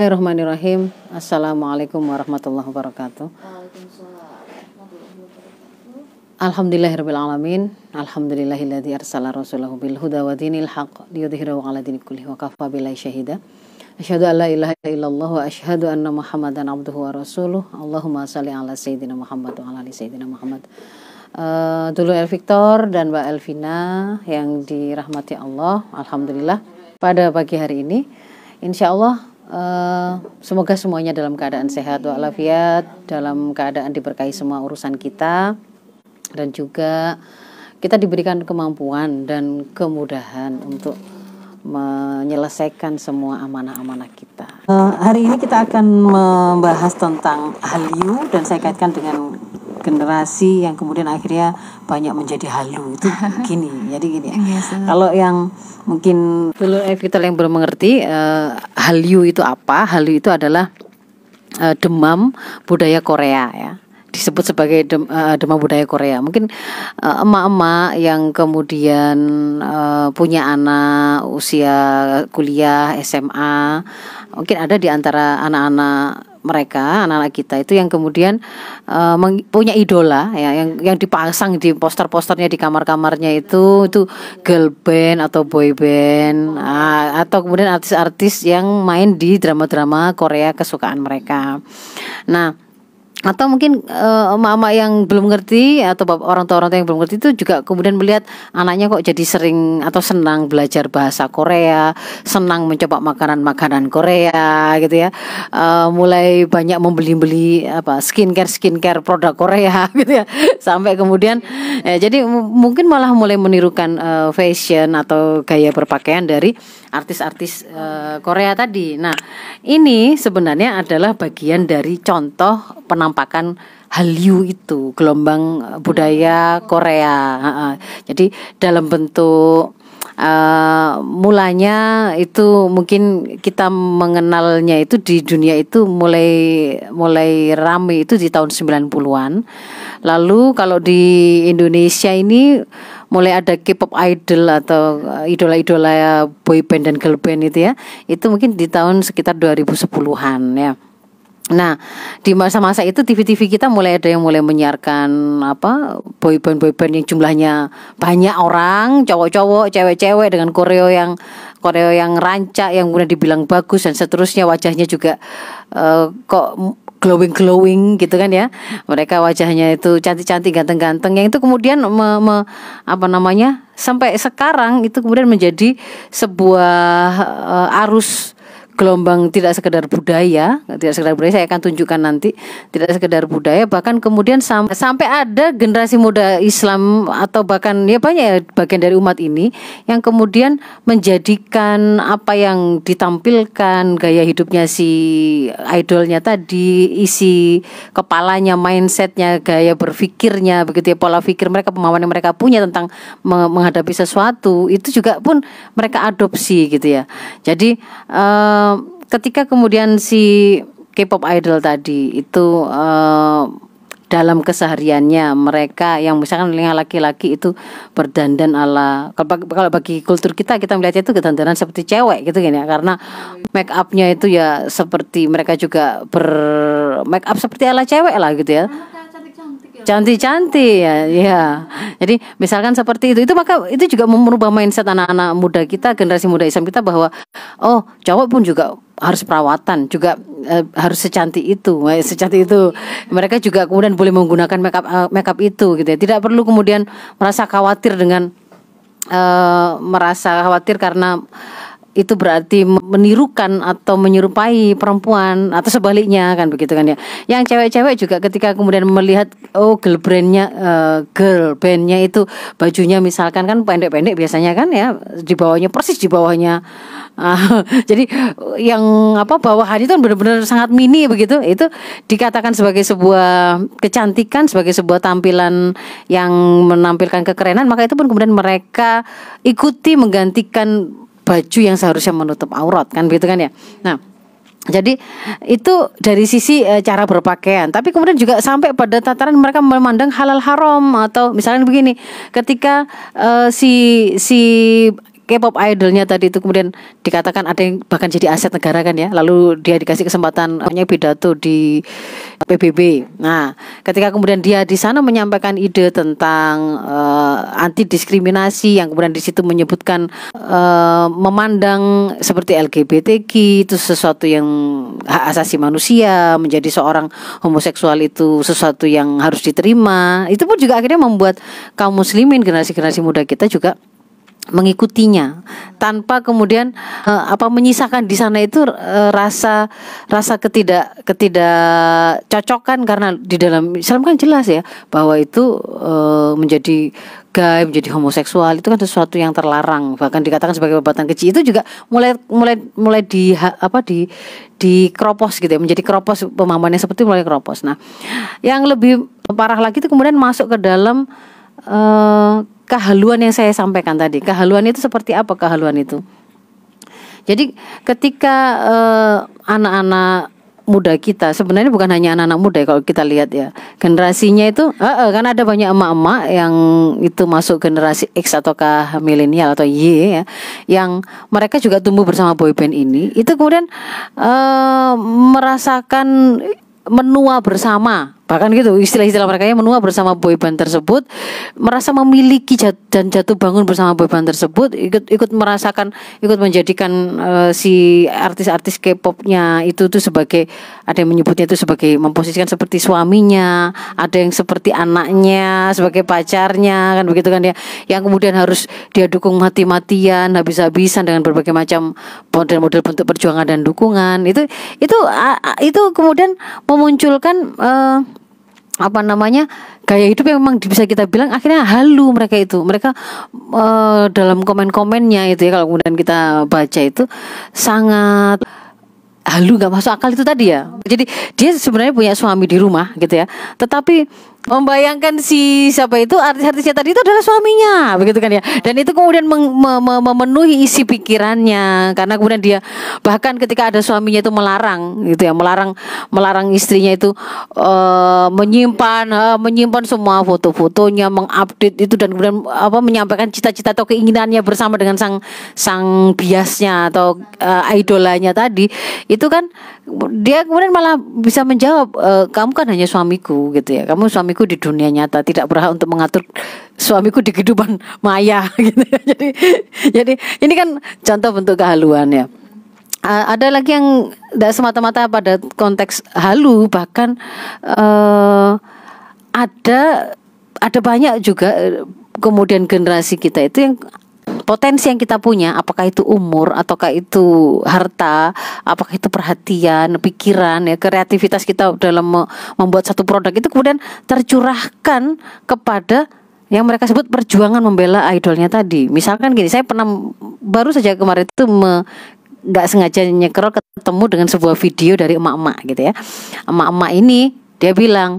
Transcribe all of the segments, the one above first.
Bismillahirrahmanirrahim. Assalamualaikum warahmatullahi wabarakatuh. Alhamdulillahirrahmanirrahim. alamin. Alhamdulillahilladzi arsala rasulahu bil huda wa dinil haqq liyudhhirahu 'ala dinil kulli wa kafa billahi syahida. Asyhadu an la ilaha illallah wa asyhadu anna Muhammadan abduhu wa rasuluh. Allahumma shalli 'ala sayyidina Muhammad wa 'ala ali sayyidina Muhammad. Uh, dulu El Victor dan Mbak Elvina yang dirahmati Allah, alhamdulillah pada pagi hari ini insya Allah Eh, semoga semuanya dalam keadaan sehat walafiat, dalam keadaan diberkahi semua urusan kita dan juga kita diberikan kemampuan dan kemudahan untuk menyelesaikan semua amanah-amanah kita. Uh, hari ini kita akan membahas tentang hallyu dan saya kaitkan dengan generasi yang kemudian akhirnya banyak menjadi halu itu gini jadi gini ya iya kalau yang mungkin dulu Evital yang belum mengerti uh, eh, halu itu apa halu itu adalah uh, demam budaya Korea ya disebut sebagai dem, uh, demam budaya Korea. Mungkin emak-emak uh, yang kemudian uh, punya anak usia kuliah SMA, mungkin ada di antara anak-anak mereka anak-anak kita itu yang kemudian uh, punya idola ya yang yang dipasang di poster-posternya di kamar-kamarnya itu itu girl band atau boy band uh, atau kemudian artis-artis yang main di drama-drama Korea kesukaan mereka. Nah, atau mungkin uh, yang belum ngerti atau orang tua orang tua yang belum ngerti itu juga kemudian melihat anaknya kok jadi sering atau senang belajar bahasa Korea, senang mencoba makanan-makanan Korea gitu ya, uh, mulai banyak membeli-beli apa skincare skincare produk Korea gitu ya, sampai kemudian ya, jadi mungkin malah mulai menirukan uh, fashion atau gaya berpakaian dari artis-artis uh, Korea tadi. Nah ini sebenarnya adalah bagian dari contoh penampilan menampakkan Hallyu itu gelombang eh, budaya Korea. Jadi dalam bentuk Uh, mulanya itu mungkin kita mengenalnya itu di dunia itu mulai mulai ramai itu di tahun 90-an. Lalu kalau di Indonesia ini mulai ada K-pop idol atau eh, idola-idola boy band dan girl band itu ya. Itu mungkin di tahun sekitar 2010-an ya. Nah, di masa-masa itu TV-TV kita mulai ada yang mulai menyiarkan apa boyband-boyband yang jumlahnya banyak orang, cowok-cowok, cewek-cewek dengan koreo yang koreo yang rancak yang kemudian dibilang bagus dan seterusnya wajahnya juga uh, kok glowing glowing gitu kan ya mereka wajahnya itu cantik cantik ganteng ganteng yang itu kemudian me, me, apa namanya sampai sekarang itu kemudian menjadi sebuah uh, arus gelombang tidak sekedar budaya, tidak sekedar budaya saya akan tunjukkan nanti, tidak sekedar budaya bahkan kemudian sam sampai ada generasi muda Islam atau bahkan ya banyak ya, bagian dari umat ini yang kemudian menjadikan apa yang ditampilkan gaya hidupnya si idolnya tadi, isi kepalanya, mindsetnya, gaya berpikirnya begitu ya, pola pikir mereka, pemahaman yang mereka punya tentang menghadapi sesuatu itu juga pun mereka adopsi gitu ya. Jadi uh, ketika kemudian si K-pop idol tadi itu uh, dalam kesehariannya mereka yang misalkan laki-laki itu berdandan ala kalau kalau bagi kultur kita kita melihatnya itu kedandanan seperti cewek gitu kan ya karena make upnya itu ya seperti mereka juga ber make up seperti ala cewek lah gitu ya Cantik-cantik ya, ya. Jadi misalkan seperti itu, itu maka itu juga merubah mindset anak-anak muda kita, generasi muda Islam kita bahwa oh cowok pun juga harus perawatan, juga eh, harus secantik itu, eh, secantik itu. Mereka juga kemudian boleh menggunakan makeup eh, makeup itu gitu ya. Tidak perlu kemudian merasa khawatir dengan uh, merasa khawatir karena itu berarti menirukan atau menyerupai perempuan atau sebaliknya kan begitu kan ya. Yang cewek-cewek juga ketika kemudian melihat oh girl brandnya uh, girl bandnya itu bajunya misalkan kan pendek-pendek biasanya kan ya di bawahnya persis di bawahnya. Uh, jadi yang apa bawahan itu benar-benar sangat mini begitu itu dikatakan sebagai sebuah kecantikan sebagai sebuah tampilan yang menampilkan kekerenan maka itu pun kemudian mereka ikuti menggantikan baju yang seharusnya menutup aurat kan begitu kan ya. Nah, jadi itu dari sisi e, cara berpakaian, tapi kemudian juga sampai pada tataran mereka memandang halal haram atau misalnya begini, ketika e, si si K-pop idolnya tadi itu kemudian dikatakan ada yang bahkan jadi aset negara kan ya, lalu dia dikasih kesempatan punya pidato di PBB. Nah, ketika kemudian dia di sana menyampaikan ide tentang uh, eh, anti diskriminasi yang kemudian di situ menyebutkan uh, memandang seperti LGBTQ itu sesuatu yang hak asasi manusia, menjadi seorang homoseksual itu sesuatu yang harus diterima. Itu pun juga akhirnya membuat kaum muslimin generasi-generasi muda kita juga mengikutinya tanpa kemudian uh, apa menyisakan di sana itu uh, rasa rasa ketidak ketidak ketidakcocokan karena di dalam Islam kan jelas ya bahwa itu uh, menjadi gay menjadi homoseksual itu kan sesuatu yang terlarang bahkan dikatakan sebagai perbuatan kecil itu juga mulai mulai mulai di apa di di kropos gitu ya menjadi kropos pemahamannya seperti mulai kropos nah yang lebih parah lagi itu kemudian masuk ke dalam Eh, kehaluan yang saya sampaikan tadi. Kehaluan itu seperti apa kehaluan itu? Jadi ketika eh, anak-anak uh, muda kita sebenarnya bukan hanya anak-anak muda ya, kalau kita lihat ya generasinya itu uh, uh, kan ada banyak emak-emak yang itu masuk generasi X ataukah milenial atau Y ya yang mereka juga tumbuh bersama boyband ini itu kemudian uh, merasakan menua bersama bahkan gitu istilah-istilah mereka yang menua bersama boyband tersebut merasa memiliki jat, dan jatuh bangun bersama boyband tersebut ikut ikut merasakan ikut menjadikan uh, si artis-artis K-popnya itu tuh sebagai ada yang menyebutnya itu sebagai memposisikan seperti suaminya ada yang seperti anaknya sebagai pacarnya kan begitu kan ya yang kemudian harus dia dukung mati-matian habis-habisan dengan berbagai macam model-model bentuk perjuangan dan dukungan itu itu itu kemudian memunculkan uh, apa namanya gaya hidup yang memang bisa kita bilang akhirnya halu mereka itu mereka uh, dalam komen-komennya itu ya kalau kemudian kita baca itu sangat halu nggak masuk akal itu tadi ya jadi dia sebenarnya punya suami di rumah gitu ya tetapi membayangkan si siapa itu artis-artisnya tadi itu adalah suaminya begitu kan ya dan itu kemudian mem mem memenuhi isi pikirannya karena kemudian dia bahkan ketika ada suaminya itu melarang gitu ya melarang melarang istrinya itu uh, menyimpan uh, menyimpan semua foto-fotonya mengupdate itu dan kemudian apa menyampaikan cita-cita atau keinginannya bersama dengan sang sang biasnya atau uh, idolanya tadi itu kan dia kemudian malah bisa menjawab uh, kamu kan hanya suamiku gitu ya kamu suamiku suamiku di dunia nyata tidak berhak untuk mengatur suamiku di kehidupan maya gitu jadi jadi ini kan contoh bentuk kehaluan ya Uh, ada lagi yang tidak semata-mata pada konteks halu bahkan uh, ada ada banyak juga e, kemudian generasi kita itu yang potensi yang kita punya apakah itu umur ataukah itu harta apakah itu perhatian pikiran ya kreativitas kita dalam membuat satu produk itu kemudian tercurahkan kepada yang mereka sebut perjuangan membela idolnya tadi misalkan gini saya pernah baru saja kemarin itu me, nggak sengaja nyekro ketemu dengan sebuah video dari emak-emak gitu ya emak-emak ini dia bilang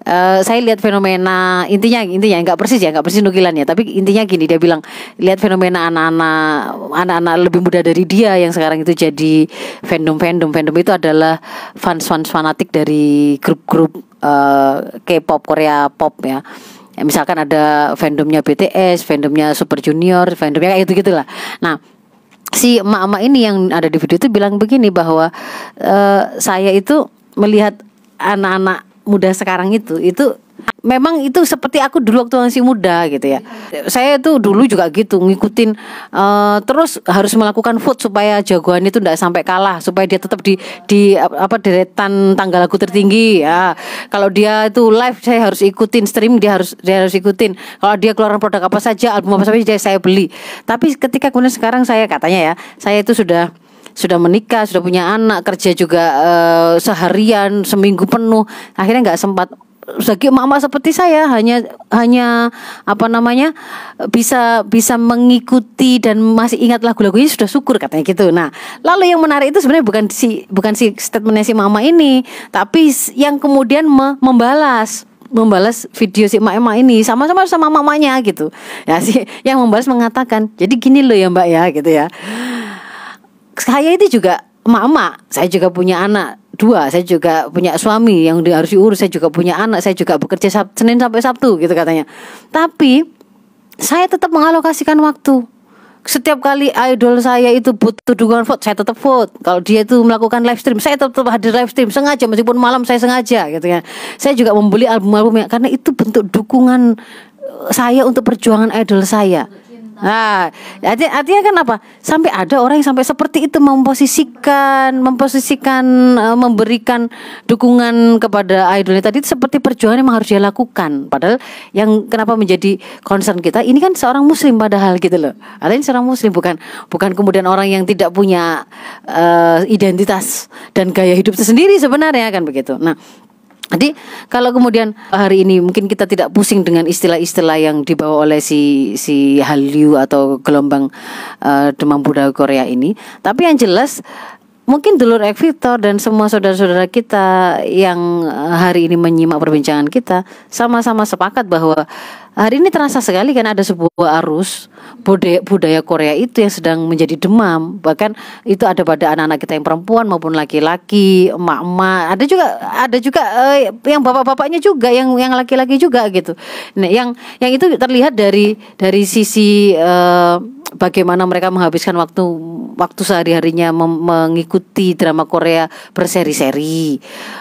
Uh, saya lihat fenomena intinya intinya nggak persis ya nggak persis nukilan ya tapi intinya gini dia bilang lihat fenomena anak-anak anak-anak lebih muda dari dia yang sekarang itu jadi fandom fandom fandom itu adalah fans fans fanatik dari grup-grup uh, K-pop Korea pop ya, ya misalkan ada fandomnya BTS fandomnya Super Junior fandomnya kayak gitu gitulah nah si emak-emak ini yang ada di video itu bilang begini bahwa uh, saya itu melihat anak-anak muda sekarang itu itu memang itu seperti aku dulu waktu masih muda gitu ya. Saya itu dulu juga gitu ngikutin uh, terus harus melakukan vote supaya jagoan itu tidak sampai kalah, supaya dia tetap di di apa deretan tanggal lagu tertinggi ya. Kalau dia itu live saya harus ikutin stream dia harus dia harus ikutin. Kalau dia keluaran produk apa saja, album apa saja saya beli. Tapi ketika kemudian sekarang saya katanya ya, saya itu sudah sudah menikah, sudah punya anak, kerja juga uh, seharian, seminggu penuh, akhirnya nggak sempat bagi mama seperti saya hanya hanya apa namanya bisa bisa mengikuti dan masih ingat lagu lagunya sudah syukur katanya gitu. Nah, lalu yang menarik itu sebenarnya bukan si bukan si statementnya si mama ini, tapi yang kemudian me membalas membalas video si emak emak ini sama-sama sama mamanya gitu. Ya sih yang membalas mengatakan, "Jadi gini loh ya, Mbak ya," gitu ya saya itu juga emak-emak, saya juga punya anak dua, saya juga punya suami yang harus diurus, saya juga punya anak, saya juga bekerja Sab Senin sampai Sabtu gitu katanya. Tapi saya tetap mengalokasikan waktu. Setiap kali idol saya itu butuh dukungan vote, saya tetap vote. Kalau dia itu melakukan live stream, saya tetap hadir live stream sengaja meskipun malam saya sengaja gitu ya. Saya juga membeli album-albumnya karena itu bentuk dukungan eh, saya untuk perjuangan idol saya. Nah, artinya kan apa? Sampai ada orang yang sampai seperti itu memposisikan, memposisikan, e, memberikan dukungan kepada idolnya tadi seperti perjuangan yang harus dia lakukan. Padahal yang kenapa menjadi concern kita ini kan seorang muslim padahal gitu loh. ada ini seorang muslim bukan bukan kemudian orang yang tidak punya uh, identitas dan gaya hidup tersendiri sebenarnya kan begitu. Nah, jadi kalau kemudian hari ini mungkin kita tidak pusing dengan istilah-istilah yang dibawa oleh si si Hallyu atau gelombang uh, eh, demam budaya Korea ini, tapi yang jelas mungkin dulur Ekvitor dan semua saudara-saudara kita yang eh, hari ini menyimak perbincangan kita sama-sama sepakat bahwa Hari ini terasa sekali kan ada sebuah arus budaya, budaya Korea itu yang sedang menjadi demam. Bahkan itu ada pada anak-anak kita yang perempuan maupun laki-laki, emak-emak. Ada juga ada juga eh, yang bapak-bapaknya juga yang yang laki-laki juga gitu. Nah, yang yang itu terlihat dari dari sisi eh, bagaimana mereka menghabiskan waktu waktu sehari-harinya mengikuti drama Korea berseri-seri.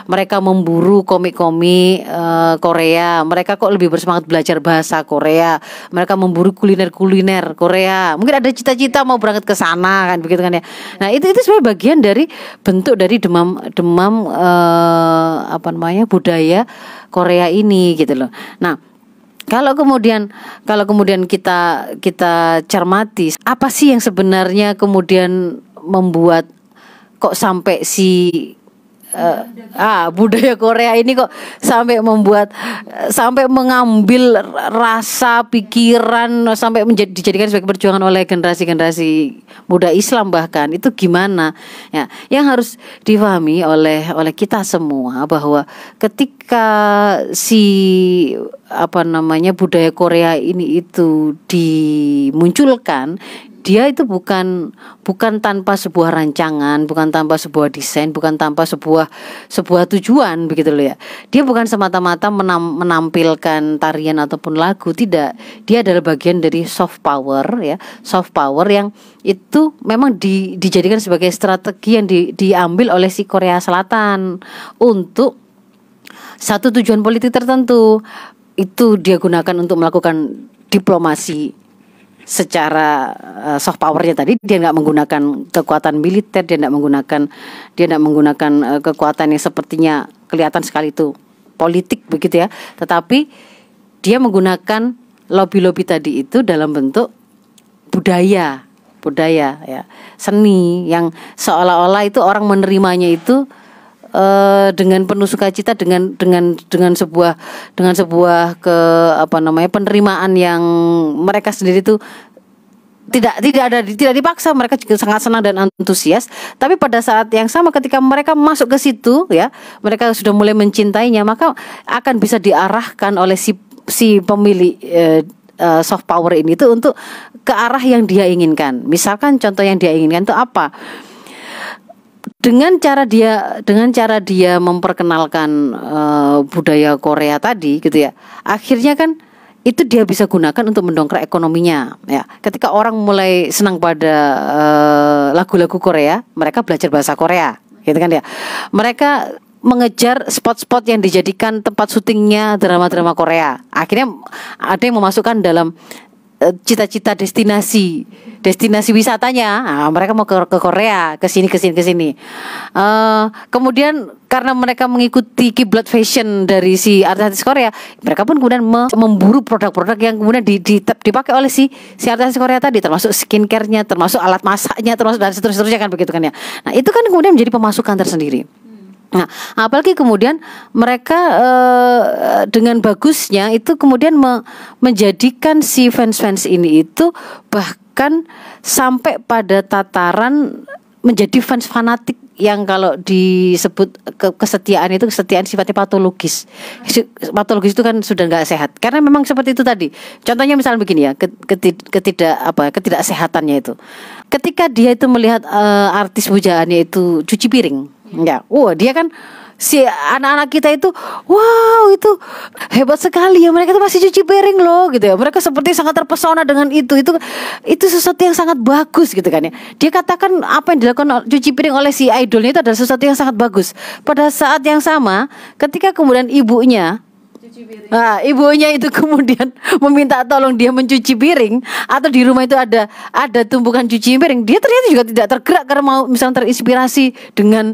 Mereka memburu komik-komik uh, Korea. Mereka kok lebih bersemangat belajar bahasa Korea. Mereka memburu kuliner-kuliner Korea. Mungkin ada cita-cita mau berangkat ke sana kan begitu kan ya. Nah, itu itu sebenarnya bagian dari bentuk dari demam demam uh, apa namanya budaya Korea ini gitu loh. Nah, kalau kemudian kalau kemudian kita kita cermati apa sih yang sebenarnya kemudian membuat kok sampai si uh, ah budaya Korea ini kok sampai membuat eh, sampai mengambil rasa pikiran sampai menjadi dijadikan sebagai perjuangan oleh generasi-generasi muda Islam bahkan itu gimana ya yang harus difahami oleh oleh kita semua bahwa ketika si apa namanya budaya Korea ini itu dimunculkan dia itu bukan bukan tanpa sebuah rancangan, bukan tanpa sebuah desain, bukan tanpa sebuah sebuah tujuan begitu loh ya. Dia bukan semata-mata menam, menampilkan tarian ataupun lagu, tidak. Dia adalah bagian dari soft power ya, soft power yang itu memang di, dijadikan sebagai strategi yang di, diambil oleh si Korea Selatan untuk satu tujuan politik tertentu. Itu dia gunakan untuk melakukan diplomasi secara uh, soft powernya tadi dia nggak menggunakan kekuatan militer dia nggak menggunakan dia nggak menggunakan uh, kekuatan yang sepertinya kelihatan sekali itu politik begitu ya tetapi dia menggunakan lobby-lobby tadi itu dalam bentuk budaya budaya ya seni yang seolah-olah itu orang menerimanya itu Eh, dengan penuh sukacita dengan dengan dengan sebuah dengan sebuah ke apa namanya penerimaan yang mereka sendiri itu tidak tidak ada tidak dipaksa mereka juga sangat senang dan antusias tapi pada saat yang sama ketika mereka masuk ke situ ya mereka sudah mulai mencintainya maka akan bisa diarahkan oleh si si pemilik eh, eh, soft power ini tuh untuk ke arah yang dia inginkan. Misalkan contoh yang dia inginkan itu apa? dengan cara dia dengan cara dia memperkenalkan uh, budaya Korea tadi gitu ya akhirnya kan itu dia bisa gunakan untuk mendongkrak ekonominya ya ketika orang mulai senang pada eh, lagu-lagu uh, Korea mereka belajar bahasa Korea gitu kan ya mereka mengejar spot-spot yang dijadikan tempat syutingnya drama-drama Korea akhirnya ada yang memasukkan dalam Eh, cita-cita destinasi destinasi wisatanya nah, mereka mau ke, ke Korea ke sini ke sini ke sini uh, kemudian karena mereka mengikuti kiblat fashion dari si artis artis Korea mereka pun kemudian memburu produk-produk yang kemudian di, di, dipakai oleh si si artis Korea tadi termasuk skincarenya termasuk alat masaknya termasuk dan seterusnya kan begitu kan ya nah itu kan kemudian menjadi pemasukan tersendiri Nah, apalagi kemudian mereka e, dengan bagusnya itu kemudian me menjadikan si fans-fans ini itu bahkan sampai pada tataran menjadi fans fanatik yang kalau disebut kesetiaan itu kesetiaan sifatnya patologis. Patologis itu kan sudah nggak sehat. Karena memang seperti itu tadi. Contohnya misalnya begini ya, ketid ketidak apa ya, ketidaksehatannya itu. Ketika dia itu melihat e, artis pujaannya itu cuci piring, Ya, wah dia kan si anak-anak kita itu wow itu hebat sekali ya mereka itu masih cuci piring loh gitu ya mereka seperti sangat terpesona dengan itu itu itu sesuatu yang sangat bagus gitu kan ya dia katakan apa yang dilakukan cuci piring oleh si idolnya itu adalah sesuatu yang sangat bagus pada saat yang sama ketika kemudian ibunya Nah, ibunya itu kemudian meminta tolong dia mencuci piring atau di rumah itu ada ada tumpukan cuci piring. Dia ternyata juga tidak tergerak karena mau misalnya terinspirasi dengan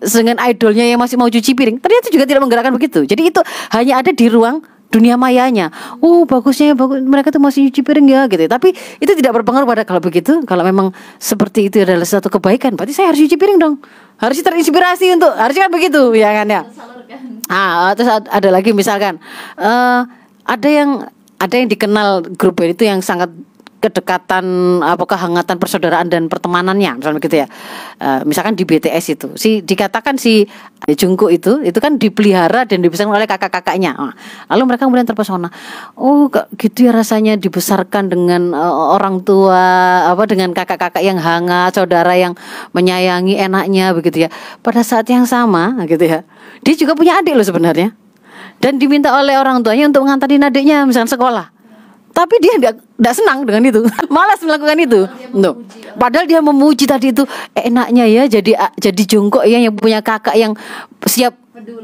dengan idolnya yang masih mau cuci piring ternyata juga tidak menggerakkan begitu jadi itu hanya ada di ruang dunia mayanya uh bagusnya bagus mereka tuh masih cuci piring ya gitu ya. tapi itu tidak berpengaruh pada kalau begitu kalau memang seperti itu adalah satu kebaikan berarti saya harus cuci piring dong harus terinspirasi untuk harusnya kan begitu ya kan ya ah terus ada lagi misalkan uh, ada yang ada yang dikenal grup band itu yang sangat kedekatan apa kehangatan persaudaraan dan pertemanannya misalnya gitu ya uh, misalkan di BTS itu si dikatakan si Jungkook itu itu kan dipelihara dan dibesarkan oleh kakak-kakaknya ah, lalu mereka kemudian terpesona oh gitu ya rasanya dibesarkan dengan uh, orang tua apa dengan kakak-kakak yang hangat saudara yang menyayangi enaknya begitu ya pada saat yang sama gitu ya dia juga punya adik loh sebenarnya dan diminta oleh orang tuanya untuk mengantarin adiknya misalnya sekolah tapi dia tidak senang dengan itu malas melakukan itu no. Ya. padahal dia memuji tadi itu eh, enaknya ya jadi ah, jadi jongkok ya yang punya kakak yang siap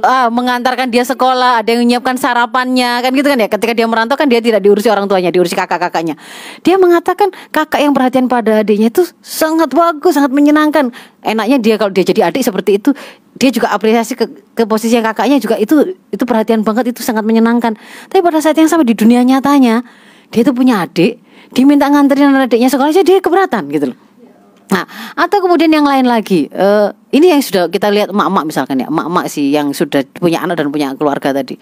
Ah, mengantarkan dia sekolah, ada yang menyiapkan sarapannya, kan gitu kan ya. Ketika dia merantau kan dia tidak diurusi orang tuanya, diurusi kakak-kakaknya. Dia mengatakan kakak yang perhatian pada adiknya itu sangat bagus, sangat menyenangkan. Enaknya dia kalau dia jadi adik seperti itu, dia juga apresiasi ke, ke posisi kakaknya juga itu itu perhatian banget, itu sangat menyenangkan. Tapi pada saat yang sama di dunia nyatanya, dia tuh punya adik diminta minta nganterin adiknya sekolah aja dia keberatan gitu loh Nah, atau kemudian yang lain lagi, uh, ini yang sudah kita lihat emak-emak misalkan ya, emak-emak sih yang sudah punya anak dan punya keluarga tadi.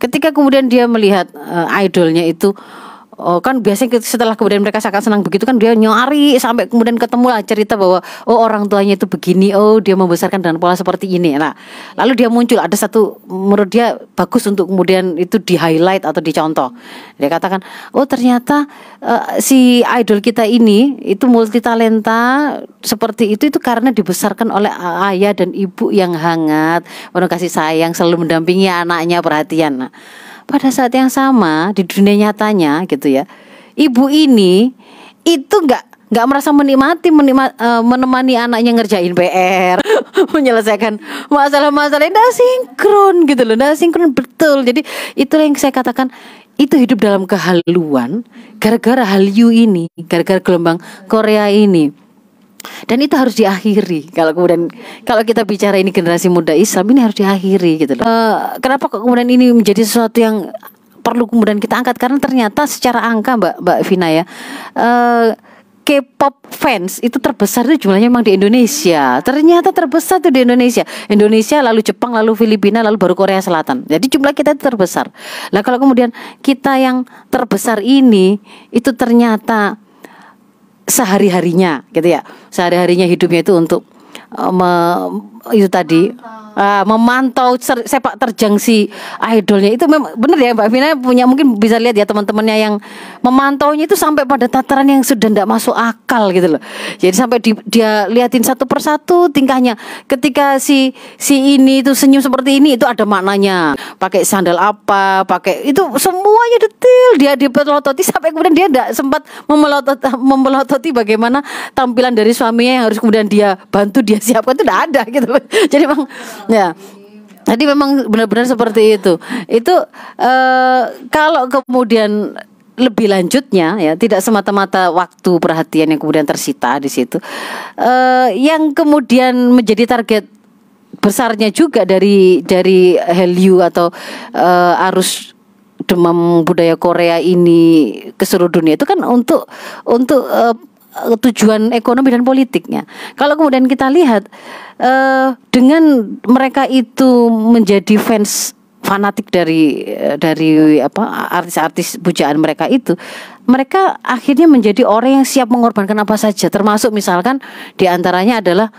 Ketika kemudian dia melihat uh, idolnya itu Oh, kan biasanya setelah kemudian mereka sangat senang begitu kan dia nyari sampai kemudian ketemu lah cerita bahwa oh orang tuanya itu begini, oh dia membesarkan dengan pola seperti ini. Nah, lalu dia muncul ada satu menurut dia bagus untuk kemudian itu di highlight atau dicontoh. Dia katakan, "Oh, ternyata uh, si idol kita ini itu multi talenta seperti itu itu karena dibesarkan oleh ayah dan ibu yang hangat, penuh kasih sayang, selalu mendampingi anaknya, perhatian." Nah, pada saat yang sama di dunia nyatanya gitu ya ibu ini itu nggak nggak merasa menikmati menikma, uh, menemani anaknya ngerjain PR menyelesaikan masalah-masalah tidak sinkron gitu loh tidak sinkron betul jadi itu yang saya katakan itu hidup dalam kehaluan gara-gara Hallyu ini gara-gara gelombang Korea ini dan itu harus diakhiri. Kalau kemudian kalau kita bicara ini generasi muda Islam ini harus diakhiri gitu loh. Uh, kenapa kok kemudian ini menjadi sesuatu yang perlu kemudian kita angkat karena ternyata secara angka Mbak Mbak Vina ya. Uh, K-pop fans itu terbesar itu jumlahnya memang di Indonesia. Ternyata terbesar itu di Indonesia. Indonesia lalu Jepang lalu Filipina lalu baru Korea Selatan. Jadi jumlah kita itu terbesar. Nah kalau kemudian kita yang terbesar ini itu ternyata sehari-harinya gitu ya. Sehari-harinya hidupnya itu untuk eh, me Oh, itu tadi uh, memantau ah, sepak terjang si idolnya itu memang benar ya Mbak Vina punya mungkin bisa lihat ya teman-temannya yang memantaunya itu sampai pada tataran yang sudah tidak masuk akal gitu loh. Jadi sampai di, dia liatin satu persatu tingkahnya. Ketika si si ini itu senyum seperti ini itu ada maknanya. Pakai sandal apa, pakai itu semuanya detail dia dipelototi sampai kemudian dia tidak sempat memelotot memelototi bagaimana tampilan dari suaminya yang harus kemudian dia bantu dia siapkan itu tidak ada gitu loh jadi memang ya jadi memang benar-benar seperti itu itu uh, kalau kemudian lebih lanjutnya ya tidak semata-mata waktu perhatian yang kemudian tersita di situ uh, yang kemudian menjadi target besarnya juga dari dari Hallyu atau uh, arus demam budaya Korea ini ke seluruh dunia itu kan untuk untuk uh, Eh, tujuan ekonomi dan politiknya. Kalau kemudian kita lihat uh, dengan mereka itu menjadi fans fanatik dari eh, dari apa artis-artis pujaan mereka itu mereka akhirnya menjadi orang yang siap mengorbankan apa saja termasuk misalkan diantaranya adalah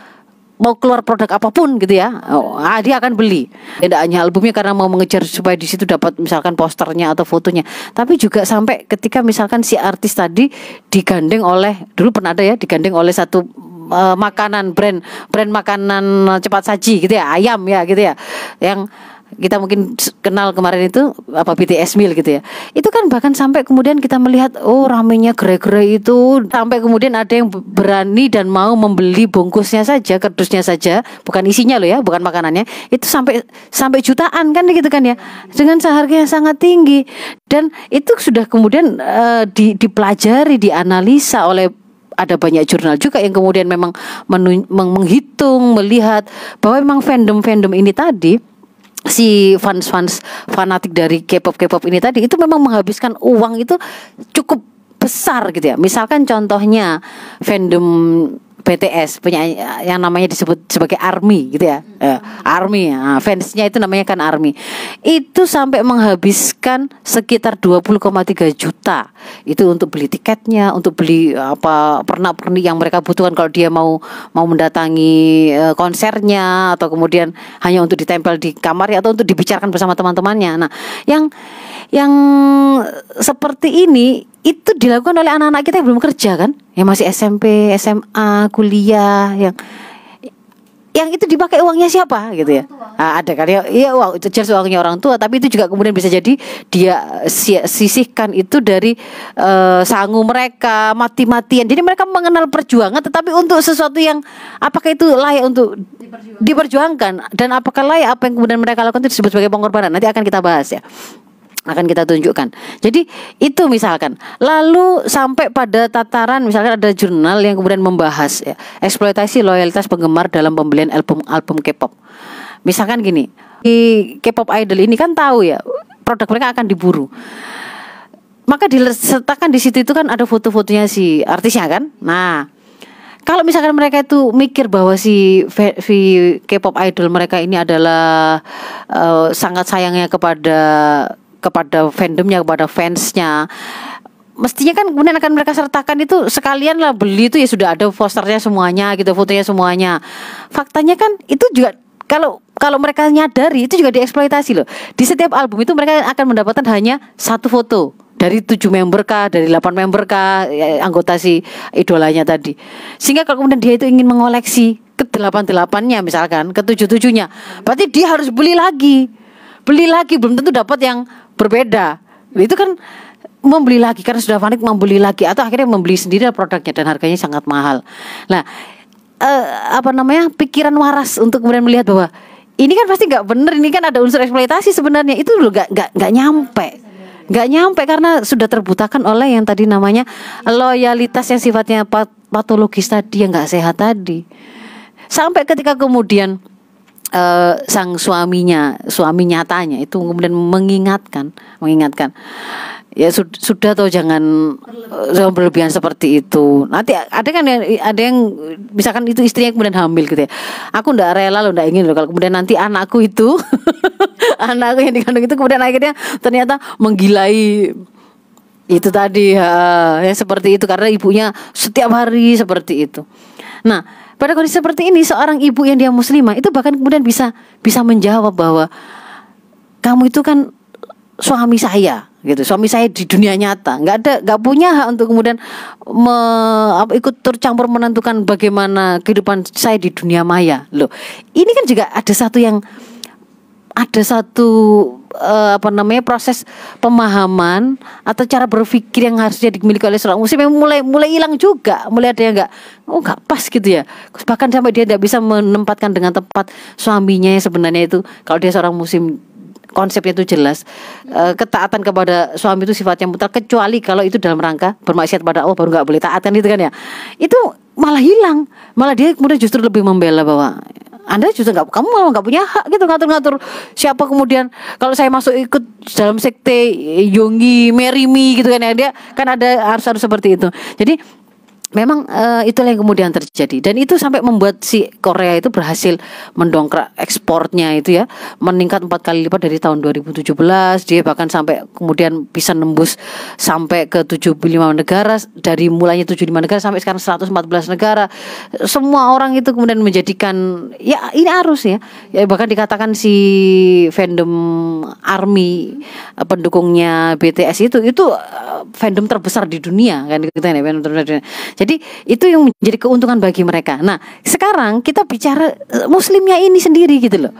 mau keluar produk apapun gitu ya, oh, ah, dia akan beli. Tidak hanya albumnya karena mau mengejar supaya di situ dapat misalkan posternya atau fotonya, tapi juga sampai ketika misalkan si artis tadi digandeng oleh dulu pernah ada ya digandeng oleh satu uh, makanan brand brand makanan cepat saji gitu ya, ayam ya gitu ya, yang kita mungkin kenal kemarin itu apa BTS meal gitu ya. Itu kan bahkan sampai kemudian kita melihat oh ramenya gere-gere itu sampai kemudian ada yang berani dan mau membeli bungkusnya saja, kerdusnya saja, bukan isinya loh ya, bukan makanannya. Itu sampai sampai jutaan kan gitu kan ya. Dengan seharga yang sangat tinggi dan itu sudah kemudian uh, di, dipelajari, dianalisa oleh ada banyak jurnal juga yang kemudian memang menun, menghitung, melihat bahwa memang fandom-fandom ini tadi si fans fans fanatik dari K-pop K-pop ini tadi itu memang menghabiskan uang itu cukup besar gitu ya. Misalkan contohnya fandom BTS punya yang namanya disebut sebagai army gitu ya uh, army uh, fansnya itu namanya kan army itu sampai menghabiskan sekitar 20,3 juta itu untuk beli tiketnya untuk beli apa pernah pernik yang mereka butuhkan kalau dia mau mau mendatangi uh, konsernya atau kemudian hanya untuk ditempel di kamar atau untuk dibicarakan bersama teman-temannya nah yang yang seperti ini itu dilakukan oleh anak-anak kita yang belum kerja kan yang masih SMP SMA kuliah yang yang itu dipakai uangnya siapa gitu ya nah, ada kali ya iya uang itu jelas uangnya orang tua tapi itu juga kemudian bisa jadi dia sisihkan itu dari uh, sangu mereka mati-matian jadi mereka mengenal perjuangan tetapi untuk sesuatu yang apakah itu layak untuk diperjuangkan, diperjuangkan dan apakah layak apa yang kemudian mereka lakukan itu disebut sebagai pengorbanan nanti akan kita bahas ya akan kita tunjukkan. Jadi itu misalkan lalu sampai pada tataran misalkan ada jurnal yang kemudian membahas ya, eksploitasi loyalitas penggemar dalam pembelian album album K-pop. Misalkan gini, di K-pop idol ini kan tahu ya produk mereka akan diburu. Maka diletakkan di situ itu kan ada foto-fotonya si artisnya kan. Nah, kalau misalkan mereka itu mikir bahwa si, K-pop idol mereka ini adalah uh, sangat sayangnya kepada kepada fandomnya kepada fansnya mestinya kan kemudian akan mereka sertakan itu sekalian lah beli itu ya sudah ada posternya semuanya gitu fotonya semuanya faktanya kan itu juga kalau kalau mereka nyadari itu juga dieksploitasi loh di setiap album itu mereka akan mendapatkan hanya satu foto dari tujuh member kah dari delapan member kah ya, anggota si idolanya tadi sehingga kalau kemudian dia itu ingin mengoleksi ke delapan delapannya misalkan ke tujuh tujuhnya berarti dia harus beli lagi beli lagi belum tentu dapat yang berbeda itu kan membeli lagi karena sudah panik membeli lagi atau akhirnya membeli sendiri produknya dan harganya sangat mahal nah eh, apa namanya pikiran waras untuk kemudian melihat bahwa ini kan pasti nggak bener ini kan ada unsur eksploitasi sebenarnya itu dulu nggak nggak nggak nyampe nggak nyampe karena sudah terbutakan oleh yang tadi namanya loyalitas yang sifatnya patologis tadi yang nggak sehat tadi sampai ketika kemudian uh, sang suaminya, suami nyatanya itu kemudian mengingatkan, mengingatkan ya sud sudah tuh jangan berlebihan. Uh, berlebihan seperti itu. Nanti ada kan yang ada yang misalkan itu istrinya kemudian hamil gitu ya. Aku ndak rela loh, ndak ingin loh kalau kemudian nanti anakku itu anakku yang dikandung itu kemudian akhirnya ternyata menggilai itu tadi ya, ya seperti itu karena ibunya setiap hari seperti itu. Nah, pada kondisi seperti ini seorang ibu yang dia muslimah itu bahkan kemudian bisa bisa menjawab bahwa kamu itu kan suami saya gitu suami saya di dunia nyata nggak ada nggak punya hak untuk kemudian me, apa, ikut tercampur menentukan bagaimana kehidupan saya di dunia maya loh ini kan juga ada satu yang ada satu uh, apa namanya proses pemahaman atau cara berpikir yang harusnya dimiliki oleh seorang muslim yang mulai mulai hilang juga mulai ada yang nggak oh nggak pas gitu ya bahkan sampai dia tidak bisa menempatkan dengan tempat suaminya yang sebenarnya itu kalau dia seorang muslim konsepnya itu jelas eh, ketaatan kepada suami itu sifatnya mutlak kecuali kalau itu dalam rangka bermaksiat pada Allah baru nggak boleh taatkan itu kan ya itu malah hilang malah dia kemudian justru lebih membela bahwa anda juga nggak kamu malah nggak punya hak gitu ngatur-ngatur siapa kemudian kalau saya masuk ikut dalam sekte Yonggi, Merimi gitu kan ya dia kan ada harus harus seperti itu. Jadi memang uh, itulah yang kemudian terjadi dan itu sampai membuat si Korea itu berhasil mendongkrak ekspornya itu ya meningkat empat kali lipat dari tahun 2017 dia bahkan sampai kemudian bisa nembus sampai ke 75 negara dari mulanya 75 negara sampai sekarang 114 negara semua orang itu kemudian menjadikan ya ini arus ya, ya bahkan dikatakan si fandom army eh, pendukungnya BTS itu itu eh, fandom terbesar di dunia kan kita gitu, ya fandom terbesar di dunia. Jadi jadi itu yang menjadi keuntungan bagi mereka. Nah, sekarang kita bicara eh, muslimnya ini sendiri gitu loh.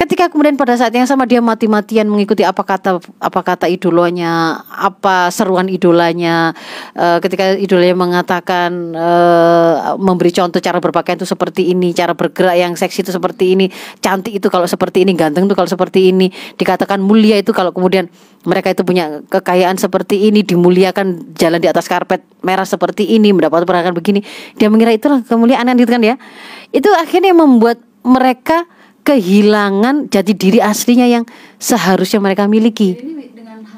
Ketika kemudian pada saat yang sama dia mati-matian mengikuti apa kata apa kata idolanya, apa seruan idolanya, e, ketika idolanya mengatakan e, memberi contoh cara berpakaian itu seperti ini, cara bergerak yang seksi itu seperti ini, cantik itu kalau seperti ini, ganteng itu kalau seperti ini, dikatakan mulia itu kalau kemudian mereka itu punya kekayaan seperti ini dimuliakan jalan di atas karpet merah seperti ini mendapat perhatian begini dia mengira itulah kemuliaan yang kan ya itu akhirnya membuat mereka kehilangan jati diri aslinya yang seharusnya mereka miliki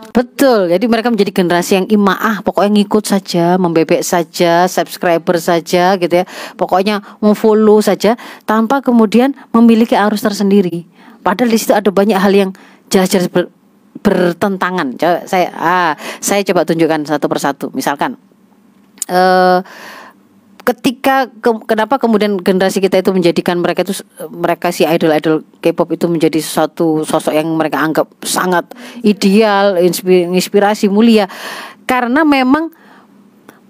Betul, jadi mereka menjadi generasi yang imaah, pokoknya ngikut saja, membebek saja, subscriber saja gitu ya. Pokoknya memfollow saja tanpa kemudian memiliki arus tersendiri. Padahal di situ ada banyak hal yang jelas-jelas bertentangan. Coba saya ah, saya coba tunjukkan satu persatu. Misalkan eh ketika ke, kenapa kemudian generasi kita itu menjadikan mereka itu mereka si idol-idol K-pop itu menjadi sesuatu sosok yang mereka anggap sangat ideal, inspirasi mulia karena memang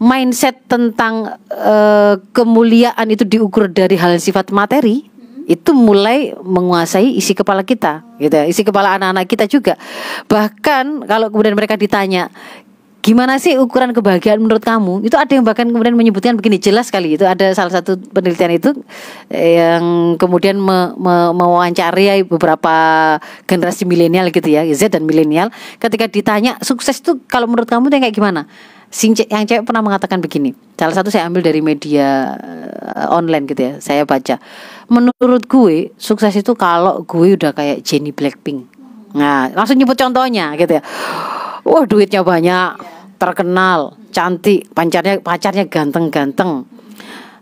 mindset tentang uh, kemuliaan itu diukur dari hal sifat materi itu mulai menguasai isi kepala kita gitu ya isi kepala anak-anak kita juga bahkan kalau kemudian mereka ditanya gimana sih ukuran kebahagiaan menurut kamu itu ada yang bahkan kemudian menyebutkan begini jelas sekali itu ada salah satu penelitian itu eh, yang kemudian me, me, mewawancarai beberapa generasi milenial gitu ya Z dan milenial ketika ditanya sukses itu kalau menurut kamu itu kayak gimana Sing yang cewek pernah mengatakan begini. Salah satu saya ambil dari media uh, online gitu ya. Saya baca. Menurut gue sukses itu kalau gue udah kayak Jenny Blackpink. Nah, langsung nyebut contohnya gitu ya. Wah, duitnya banyak, terkenal, cantik, pacarnya pacarnya ganteng-ganteng.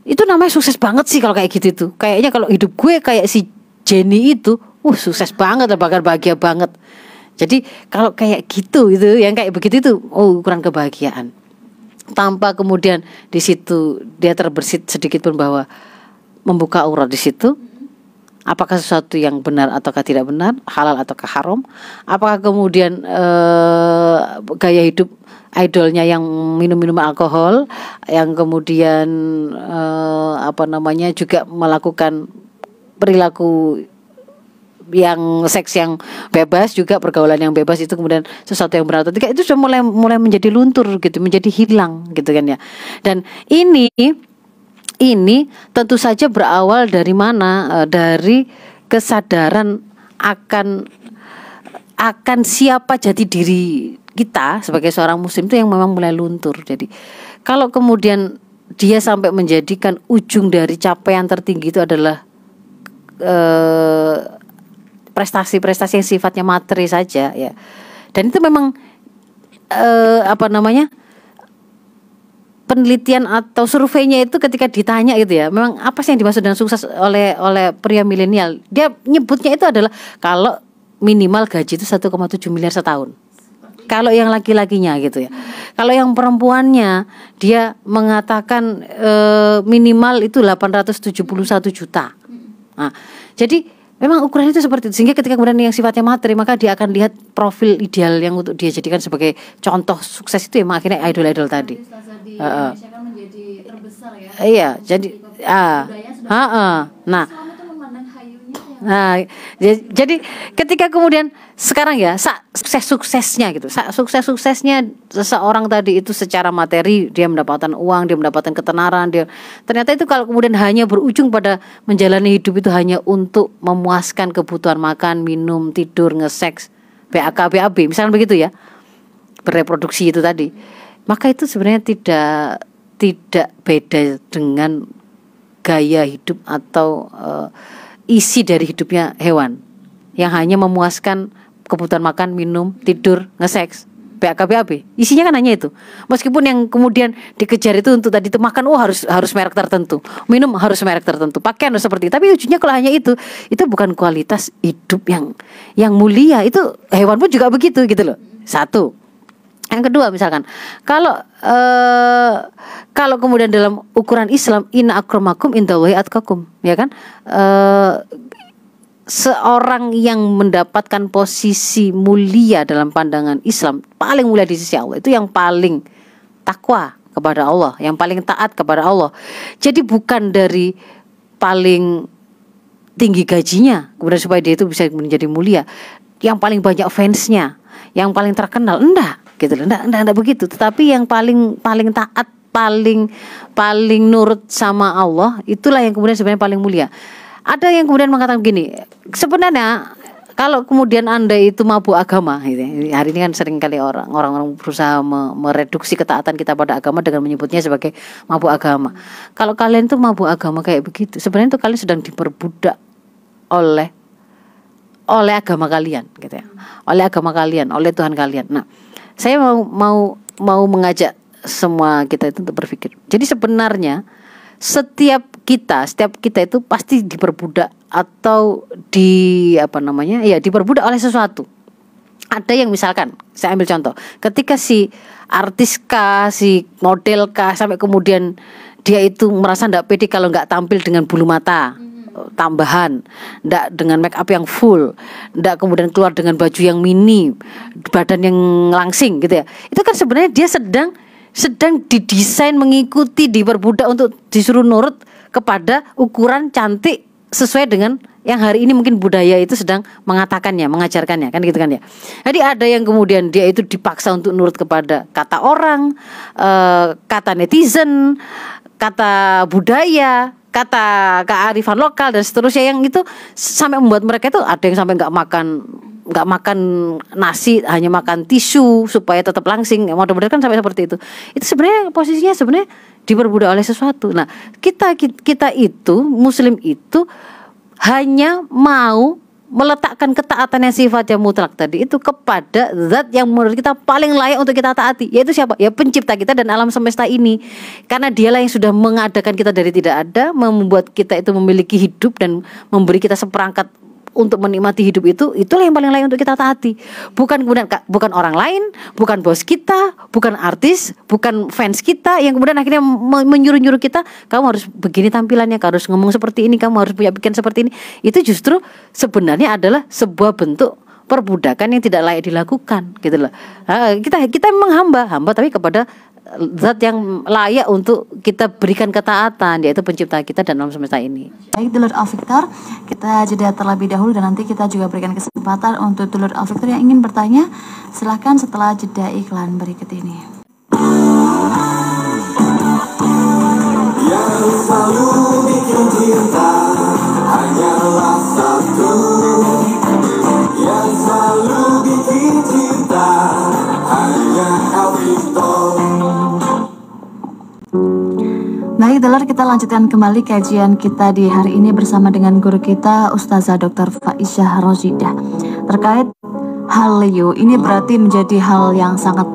Itu namanya sukses banget sih kalau kayak gitu tuh. Kayaknya kalau hidup gue kayak si Jenny itu, uh sukses banget, bahkan bahagia banget. Jadi kalau kayak gitu itu yang kayak begitu itu oh ukuran kebahagiaan. Tanpa kemudian di situ dia terbersit sedikit pun bahwa membuka aurat di situ apakah sesuatu yang benar ataukah tidak benar, halal ataukah haram, apakah kemudian ee, eh, gaya hidup idolnya yang minum-minum alkohol, yang kemudian ee, eh, apa namanya juga melakukan perilaku yang seks yang bebas juga pergaulan yang bebas itu kemudian sesuatu yang berat ketika itu sudah mulai mulai menjadi luntur gitu menjadi hilang gitu kan ya dan ini ini tentu saja berawal dari mana eh, dari kesadaran akan akan siapa jati diri kita sebagai seorang muslim itu yang memang mulai luntur jadi kalau kemudian dia sampai menjadikan ujung dari capaian tertinggi itu adalah eh, prestasi-prestasi yang sifatnya materi saja ya. Dan itu memang eh, apa namanya? penelitian atau surveinya itu ketika ditanya gitu ya, memang apa sih yang dimaksud dengan sukses oleh oleh pria milenial? Dia nyebutnya itu adalah kalau minimal gaji itu 1,7 miliar setahun. Kalau yang laki-lakinya gitu ya. Kalau yang perempuannya dia mengatakan uh, minimal itu 871 juta. Nah, jadi Memang ukuran itu seperti itu sehingga ketika kemudian yang sifatnya materi maka dia akan lihat profil ideal yang untuk dia jadikan sebagai contoh sukses itu yang akhirnya idol-idol tadi. Di uh, kan ya. Iya, jadi ah. Uh, uh, nah, Nah, jadi ketika kemudian sekarang ya sukses suksesnya gitu, sukses suksesnya seseorang tadi itu secara materi dia mendapatkan uang, dia mendapatkan ketenaran, dia ternyata itu kalau kemudian hanya berujung pada menjalani hidup itu hanya untuk memuaskan kebutuhan makan, minum, tidur, ngeseks, BAK, BAB, misalnya begitu ya, bereproduksi itu tadi, maka itu sebenarnya tidak tidak beda dengan gaya hidup atau uh, isi dari hidupnya hewan yang hanya memuaskan kebutuhan makan, minum, tidur, ngeseks, BAKBAB. Isinya kan hanya itu. Meskipun yang kemudian dikejar itu untuk tadi itu makan oh harus harus merek tertentu, minum harus merek tertentu, pakaian harus seperti itu. Tapi ujungnya kalau hanya itu, itu bukan kualitas hidup yang yang mulia. Itu hewan pun juga begitu gitu loh. Satu. Yang kedua misalkan kalau eh, kalau kemudian dalam ukuran Islam inna akramakum indawahi atkakum ya kan eh, seorang yang mendapatkan posisi mulia dalam pandangan Islam paling mulia di sisi Allah itu yang paling takwa kepada Allah yang paling taat kepada Allah jadi bukan dari paling tinggi gajinya kemudian supaya dia itu bisa menjadi mulia yang paling banyak fansnya yang paling terkenal enggak gitu loh. Nggak, nggak, nggak begitu. Tetapi yang paling paling taat, paling paling nurut sama Allah, itulah yang kemudian sebenarnya paling mulia. Ada yang kemudian mengatakan begini, sebenarnya kalau kemudian anda itu mabuk agama, gitu, ya, hari ini kan sering kali orang orang berusaha mereduksi ketaatan kita pada agama dengan menyebutnya sebagai mabuk agama. Kalau kalian itu mabuk agama kayak begitu, sebenarnya itu kalian sedang diperbudak oleh oleh agama kalian, gitu ya, oleh agama kalian, oleh Tuhan kalian. Nah, saya mau mau mau mengajak semua kita itu untuk berpikir. Jadi sebenarnya setiap kita, setiap kita itu pasti diperbudak atau di apa namanya? ya diperbudak oleh sesuatu. Ada yang misalkan, saya ambil contoh, ketika si artis kah, si model kah sampai kemudian dia itu merasa tidak pede kalau nggak tampil dengan bulu mata. Hmm tambahan, ndak dengan make up yang full, ndak kemudian keluar dengan baju yang mini, badan yang langsing gitu ya. Itu kan sebenarnya dia sedang sedang didesain mengikuti diperbudak untuk disuruh nurut kepada ukuran cantik sesuai dengan yang hari ini mungkin budaya itu sedang mengatakannya, mengajarkannya kan gitu kan ya. Jadi ada yang kemudian dia itu dipaksa untuk nurut kepada kata orang, eh, kata netizen, kata budaya kata kearifan lokal dan seterusnya yang itu sampai membuat mereka itu ada yang sampai nggak makan nggak makan nasi hanya makan tisu supaya tetap langsing model-model kan sampai seperti itu itu sebenarnya posisinya sebenarnya diperbudak oleh sesuatu nah kita kita itu muslim itu hanya mau meletakkan ketaatan yang sifatnya mutlak tadi itu kepada zat yang menurut kita paling layak untuk kita taati yaitu siapa ya pencipta kita dan alam semesta ini karena dialah yang sudah mengadakan kita dari tidak ada membuat kita itu memiliki hidup dan memberi kita seperangkat untuk menikmati hidup itu itulah yang paling lain untuk kita taati bukan kemudian bukan orang lain bukan bos kita bukan artis bukan fans kita yang kemudian akhirnya menyuruh-nyuruh kita kamu harus begini tampilannya kamu harus ngomong seperti ini kamu harus punya bikin seperti ini itu justru sebenarnya adalah sebuah bentuk perbudakan yang tidak layak dilakukan gitu loh nah, kita kita memang hamba tapi kepada zat yang layak untuk kita berikan ketaatan yaitu pencipta kita dan alam semesta ini. Baik dulur Victor, kita jeda terlebih dahulu dan nanti kita juga berikan kesempatan untuk dulur Victor yang ingin bertanya, silahkan setelah jeda iklan berikut ini. Yang selalu bikin cinta Baik, kita lanjutkan kembali kajian kita di hari ini bersama dengan guru kita Ustazah Dr. Faisyah Rozidah. Terkait hallyu, ini berarti menjadi hal yang sangat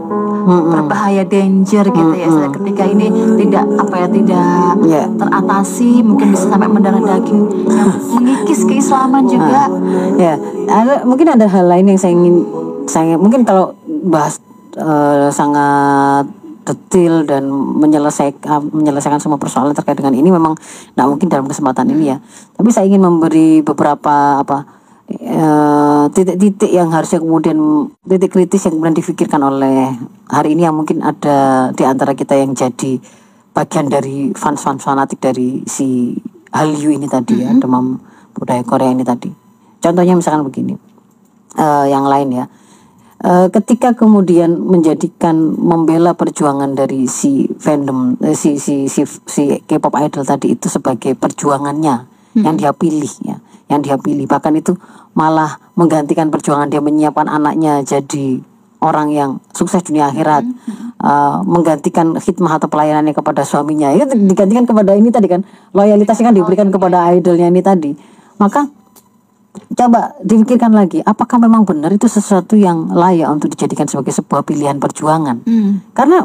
berbahaya danger gitu ya. Ketika ini tidak apa ya tidak ya. teratasi mungkin bisa sampai mendarah daging yang mengikis keislaman juga. Ah. Ya, ada mungkin ada hal lain yang saya ingin saya mungkin kalau bahas uh, sangat detail dan menyelesaikan eh, menyelesaikan semua persoalan terkait dengan ini memang tidak mungkin dalam kesempatan ini ya. Tapi saya ingin memberi beberapa apa eh, titik-titik uh, yang harusnya kemudian titik kritis yang kemudian difikirkan oleh hari ini yang mungkin ada di antara kita yang jadi bagian dari fans-fans fanatik dari si Hallyu ini tadi mm -hmm. ya mm-hmm. demam budaya Korea ini tadi. Contohnya misalkan begini, uh, yang lain ya Eh, ketika kemudian menjadikan membela perjuangan dari si fandom eh, si si si, si K-pop idol tadi itu sebagai perjuangannya hmm. yang dia pilih ya yang dia pilih bahkan itu malah menggantikan perjuangan dia menyiapkan anaknya jadi orang yang sukses dunia akhirat hmm. uh, menggantikan khidmat atau pelayanannya kepada suaminya itu digantikan kepada ini tadi kan loyalitasnya kan diberikan oh, kepada idolnya ini tadi maka coba dipikirkan lagi, apakah memang benar itu sesuatu yang layak untuk dijadikan sebagai sebuah pilihan perjuangan? Hmm. Karena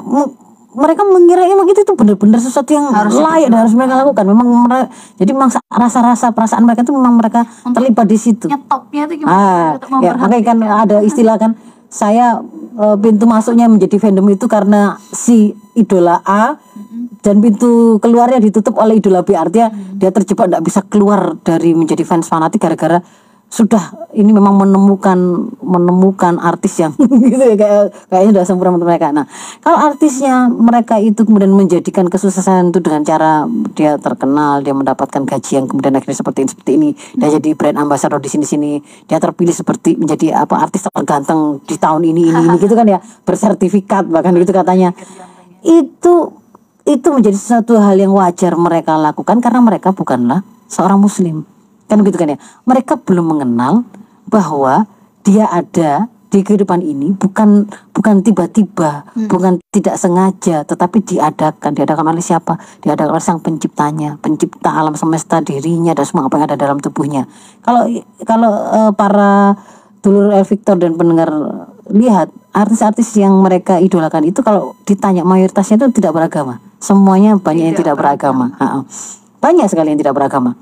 mereka mengira emang itu tuh benar-benar sesuatu yang harus layak dan harus mereka lakukan. Memang mereka, jadi memang rasa-rasa perasaan mereka itu memang mereka terlibat di situ. Nyetopnya itu gimana? Ah, ya, makanya kan ada istilah kan saya e, pintu masuknya menjadi fandom itu karena si idola A mm-hmm. dan pintu keluarnya ditutup oleh idola B artinya mm-hmm. dia terjebak tidak bisa keluar dari menjadi fans fanatik gara-gara sudah ini memang menemukan menemukan artis yang gitu ya kayak kayaknya sudah sempurna untuk mereka. Nah, kalau artisnya mereka itu kemudian menjadikan kesuksesan itu dengan cara dia terkenal, dia mendapatkan gaji yang kemudian akhirnya seperti ini seperti ini, dia hmm. jadi brand ambassador di sini-sini, dia terpilih seperti menjadi apa artis terganteng di tahun ini ini ini gitu kan ya, bersertifikat bahkan gitu katanya. Itu itu menjadi sesuatu hal yang wajar mereka lakukan karena mereka bukanlah seorang muslim Kan begitu kan ya. Mereka belum mengenal bahwa dia ada di kehidupan ini bukan bukan tiba-tiba, hmm. bukan tidak sengaja, tetapi diadakan, diadakan oleh siapa? Diadakan oleh sang penciptanya, pencipta alam semesta dirinya dan semua apa yang ada dalam tubuhnya. Kalau kalau uh, para dulur El Victor dan pendengar lihat artis-artis yang mereka idolakan itu kalau ditanya mayoritasnya itu tidak beragama, semuanya banyak tidak yang tidak beragama. beragama. Banyak sekali yang tidak beragama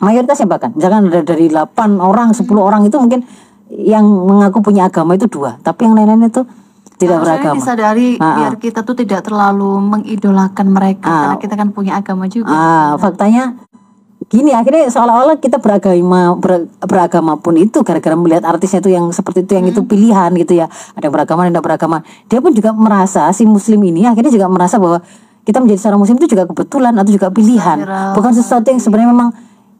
Mayoritas mayoritasnya bahkan jangan ada dari 8 orang 10 hmm. orang itu mungkin yang mengaku punya agama itu dua tapi yang lain-lain itu tidak nah, beragama. disadari nah, biar kita tuh tidak terlalu mengidolakan mereka ah. karena kita kan punya agama juga. Ah, faktanya gini akhirnya seolah-olah kita beragama ber, beragama pun itu gara-gara melihat artisnya itu yang seperti itu yang hmm. itu pilihan gitu ya. Ada beragama ada beragama. Dia pun juga merasa si muslim ini akhirnya juga merasa bahwa kita menjadi seorang muslim itu juga kebetulan atau juga pilihan, bukan sesuatu yang sebenarnya memang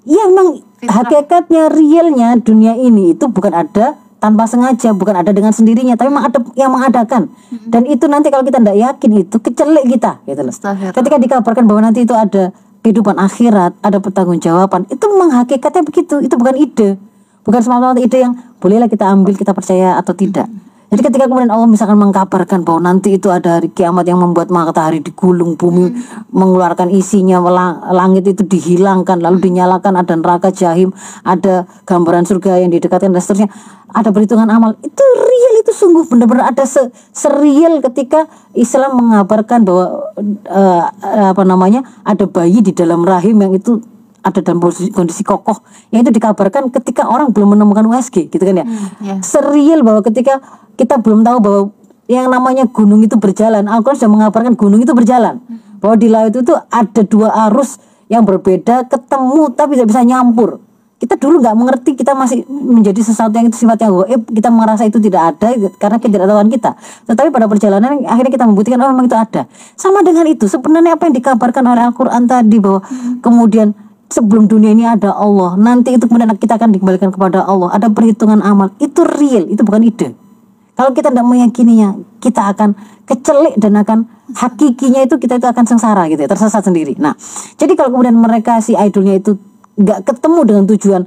Iya memang iya. hakikatnya realnya dunia ini itu bukan ada tanpa sengaja bukan ada dengan sendirinya tapi memang ada yang mengadakan mm-hmm. dan itu nanti kalau kita tidak yakin itu kecelik kita gitu loh ketika dikabarkan bahwa nanti itu ada kehidupan akhirat ada pertanggungjawaban itu memang hakikatnya begitu itu bukan ide bukan semata-mata ide yang bolehlah kita ambil kita percaya atau tidak mm-hmm jadi ketika kemudian Allah misalkan mengkabarkan bahwa nanti itu ada hari kiamat yang membuat matahari digulung, bumi hmm. mengeluarkan isinya, langit itu dihilangkan, lalu hmm. dinyalakan, ada neraka jahim, ada gambaran surga yang didekatkan dan seterusnya, ada perhitungan amal. Itu real, itu sungguh benar-benar ada se serial ketika Islam mengabarkan bahwa uh, apa namanya ada bayi di dalam rahim yang itu ada dalam posisi, kondisi kokoh yang itu dikabarkan ketika orang belum menemukan USG gitu kan ya hmm, yeah. serial bahwa ketika kita belum tahu bahwa yang namanya gunung itu berjalan al sudah mengabarkan gunung itu berjalan hmm. bahwa di laut itu ada dua arus yang berbeda ketemu tapi tidak bisa nyampur kita dulu nggak mengerti kita masih menjadi sesuatu yang itu sifatnya goib kita merasa itu tidak ada karena ketidaktahuan kita tetapi pada perjalanan akhirnya kita membuktikan oh memang itu ada sama dengan itu sebenarnya apa yang dikabarkan oleh Al-Quran tadi bahwa hmm. kemudian sebelum dunia ini ada Allah nanti itu kemudian kita akan dikembalikan kepada Allah ada perhitungan amal itu real itu bukan ide kalau kita tidak meyakininya kita akan kecelik dan akan hakikinya itu kita itu akan sengsara gitu ya, tersesat sendiri nah jadi kalau kemudian mereka si idolnya itu nggak ketemu dengan tujuan